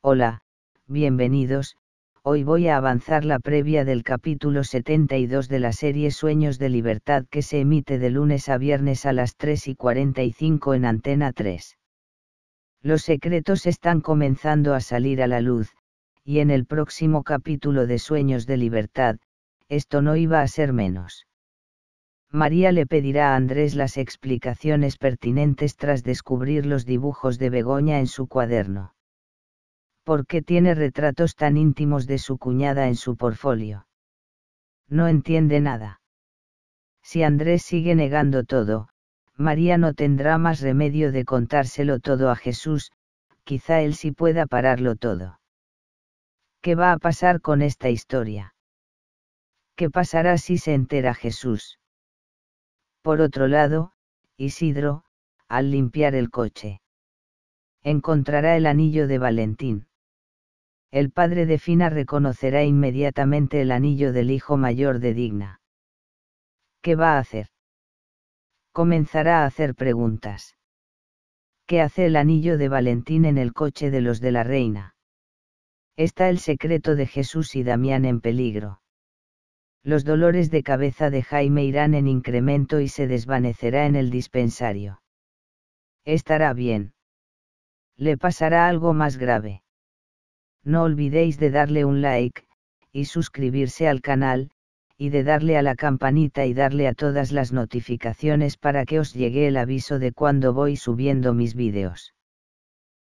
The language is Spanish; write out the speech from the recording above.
Hola, bienvenidos, hoy voy a avanzar la previa del capítulo 72 de la serie Sueños de Libertad que se emite de lunes a viernes a las 3 y 45 en Antena 3. Los secretos están comenzando a salir a la luz, y en el próximo capítulo de Sueños de Libertad, esto no iba a ser menos. María le pedirá a Andrés las explicaciones pertinentes tras descubrir los dibujos de Begoña en su cuaderno. ¿Por qué tiene retratos tan íntimos de su cuñada en su portfolio. No entiende nada. Si Andrés sigue negando todo, María no tendrá más remedio de contárselo todo a Jesús, quizá él sí pueda pararlo todo. ¿Qué va a pasar con esta historia? ¿Qué pasará si se entera Jesús? Por otro lado, Isidro, al limpiar el coche, encontrará el anillo de Valentín el padre de Fina reconocerá inmediatamente el anillo del hijo mayor de Digna. ¿Qué va a hacer? Comenzará a hacer preguntas. ¿Qué hace el anillo de Valentín en el coche de los de la reina? Está el secreto de Jesús y Damián en peligro. Los dolores de cabeza de Jaime irán en incremento y se desvanecerá en el dispensario. Estará bien. Le pasará algo más grave no olvidéis de darle un like, y suscribirse al canal, y de darle a la campanita y darle a todas las notificaciones para que os llegue el aviso de cuando voy subiendo mis vídeos.